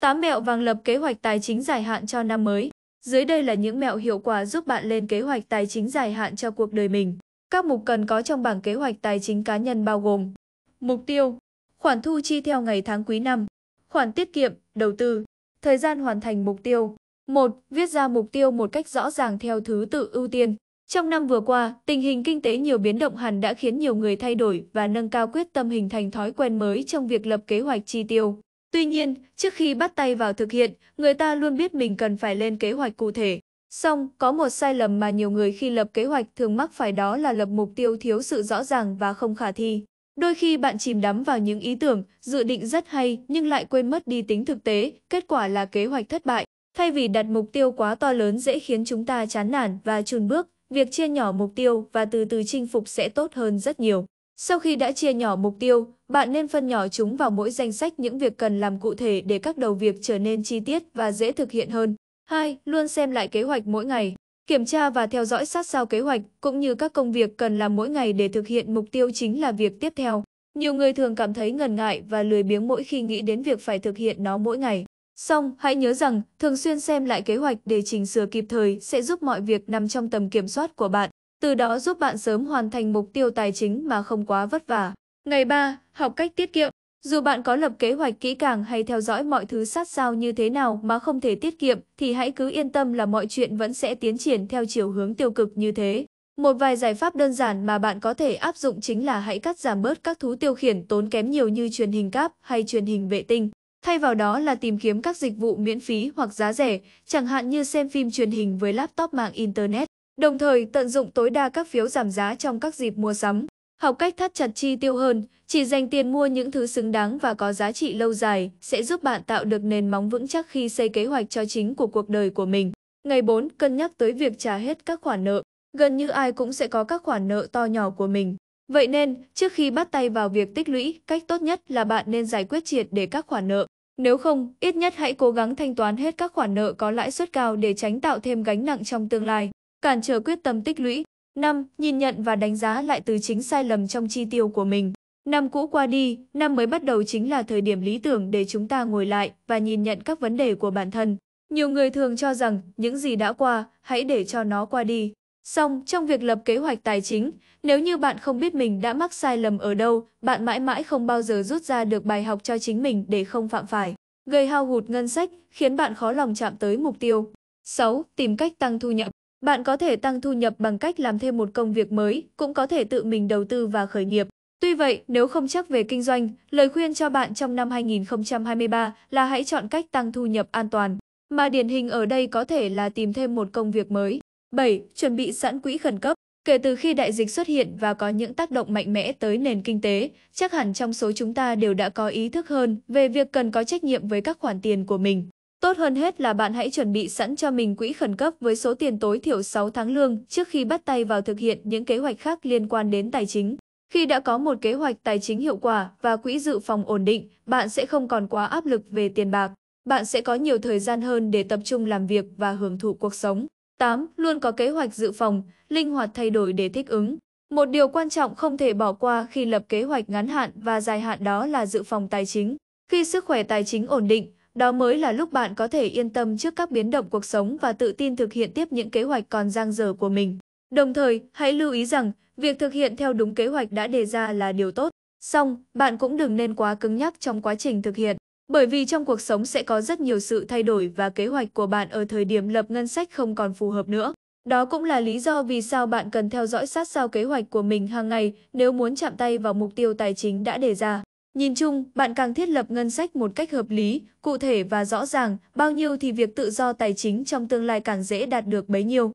8 mẹo vàng lập kế hoạch tài chính dài hạn cho năm mới. Dưới đây là những mẹo hiệu quả giúp bạn lên kế hoạch tài chính dài hạn cho cuộc đời mình. Các mục cần có trong bảng kế hoạch tài chính cá nhân bao gồm Mục tiêu Khoản thu chi theo ngày tháng quý năm Khoản tiết kiệm, đầu tư Thời gian hoàn thành mục tiêu 1. Viết ra mục tiêu một cách rõ ràng theo thứ tự ưu tiên Trong năm vừa qua, tình hình kinh tế nhiều biến động hẳn đã khiến nhiều người thay đổi và nâng cao quyết tâm hình thành thói quen mới trong việc lập kế hoạch chi tiêu. Tuy nhiên, trước khi bắt tay vào thực hiện, người ta luôn biết mình cần phải lên kế hoạch cụ thể. Song, có một sai lầm mà nhiều người khi lập kế hoạch thường mắc phải đó là lập mục tiêu thiếu sự rõ ràng và không khả thi. Đôi khi bạn chìm đắm vào những ý tưởng, dự định rất hay nhưng lại quên mất đi tính thực tế, kết quả là kế hoạch thất bại. Thay vì đặt mục tiêu quá to lớn dễ khiến chúng ta chán nản và chùn bước, việc chia nhỏ mục tiêu và từ từ chinh phục sẽ tốt hơn rất nhiều. Sau khi đã chia nhỏ mục tiêu, bạn nên phân nhỏ chúng vào mỗi danh sách những việc cần làm cụ thể để các đầu việc trở nên chi tiết và dễ thực hiện hơn. 2. Luôn xem lại kế hoạch mỗi ngày. Kiểm tra và theo dõi sát sao kế hoạch cũng như các công việc cần làm mỗi ngày để thực hiện mục tiêu chính là việc tiếp theo. Nhiều người thường cảm thấy ngần ngại và lười biếng mỗi khi nghĩ đến việc phải thực hiện nó mỗi ngày. Xong, hãy nhớ rằng, thường xuyên xem lại kế hoạch để chỉnh sửa kịp thời sẽ giúp mọi việc nằm trong tầm kiểm soát của bạn từ đó giúp bạn sớm hoàn thành mục tiêu tài chính mà không quá vất vả. Ngày 3, học cách tiết kiệm. Dù bạn có lập kế hoạch kỹ càng hay theo dõi mọi thứ sát sao như thế nào mà không thể tiết kiệm thì hãy cứ yên tâm là mọi chuyện vẫn sẽ tiến triển theo chiều hướng tiêu cực như thế. Một vài giải pháp đơn giản mà bạn có thể áp dụng chính là hãy cắt giảm bớt các thú tiêu khiển tốn kém nhiều như truyền hình cáp hay truyền hình vệ tinh. Thay vào đó là tìm kiếm các dịch vụ miễn phí hoặc giá rẻ, chẳng hạn như xem phim truyền hình với laptop mạng Internet. Đồng thời tận dụng tối đa các phiếu giảm giá trong các dịp mua sắm, học cách thắt chặt chi tiêu hơn, chỉ dành tiền mua những thứ xứng đáng và có giá trị lâu dài sẽ giúp bạn tạo được nền móng vững chắc khi xây kế hoạch cho chính của cuộc đời của mình. Ngày 4, cân nhắc tới việc trả hết các khoản nợ. Gần như ai cũng sẽ có các khoản nợ to nhỏ của mình. Vậy nên, trước khi bắt tay vào việc tích lũy, cách tốt nhất là bạn nên giải quyết triệt để các khoản nợ. Nếu không, ít nhất hãy cố gắng thanh toán hết các khoản nợ có lãi suất cao để tránh tạo thêm gánh nặng trong tương lai cản trở quyết tâm tích lũy. 5. Nhìn nhận và đánh giá lại từ chính sai lầm trong chi tiêu của mình. Năm cũ qua đi, năm mới bắt đầu chính là thời điểm lý tưởng để chúng ta ngồi lại và nhìn nhận các vấn đề của bản thân. Nhiều người thường cho rằng những gì đã qua, hãy để cho nó qua đi. Song, trong việc lập kế hoạch tài chính, nếu như bạn không biết mình đã mắc sai lầm ở đâu, bạn mãi mãi không bao giờ rút ra được bài học cho chính mình để không phạm phải. Gây hao hụt ngân sách, khiến bạn khó lòng chạm tới mục tiêu. 6. Tìm cách tăng thu nhập bạn có thể tăng thu nhập bằng cách làm thêm một công việc mới, cũng có thể tự mình đầu tư và khởi nghiệp. Tuy vậy, nếu không chắc về kinh doanh, lời khuyên cho bạn trong năm 2023 là hãy chọn cách tăng thu nhập an toàn, mà điển hình ở đây có thể là tìm thêm một công việc mới. 7. Chuẩn bị sẵn quỹ khẩn cấp Kể từ khi đại dịch xuất hiện và có những tác động mạnh mẽ tới nền kinh tế, chắc hẳn trong số chúng ta đều đã có ý thức hơn về việc cần có trách nhiệm với các khoản tiền của mình. Tốt hơn hết là bạn hãy chuẩn bị sẵn cho mình quỹ khẩn cấp với số tiền tối thiểu 6 tháng lương trước khi bắt tay vào thực hiện những kế hoạch khác liên quan đến tài chính. Khi đã có một kế hoạch tài chính hiệu quả và quỹ dự phòng ổn định, bạn sẽ không còn quá áp lực về tiền bạc. Bạn sẽ có nhiều thời gian hơn để tập trung làm việc và hưởng thụ cuộc sống. 8. Luôn có kế hoạch dự phòng, linh hoạt thay đổi để thích ứng. Một điều quan trọng không thể bỏ qua khi lập kế hoạch ngắn hạn và dài hạn đó là dự phòng tài chính. Khi sức khỏe tài chính ổn định, đó mới là lúc bạn có thể yên tâm trước các biến động cuộc sống và tự tin thực hiện tiếp những kế hoạch còn dang dở của mình. Đồng thời, hãy lưu ý rằng, việc thực hiện theo đúng kế hoạch đã đề ra là điều tốt. Song, bạn cũng đừng nên quá cứng nhắc trong quá trình thực hiện. Bởi vì trong cuộc sống sẽ có rất nhiều sự thay đổi và kế hoạch của bạn ở thời điểm lập ngân sách không còn phù hợp nữa. Đó cũng là lý do vì sao bạn cần theo dõi sát sao kế hoạch của mình hàng ngày nếu muốn chạm tay vào mục tiêu tài chính đã đề ra. Nhìn chung, bạn càng thiết lập ngân sách một cách hợp lý, cụ thể và rõ ràng, bao nhiêu thì việc tự do tài chính trong tương lai càng dễ đạt được bấy nhiêu.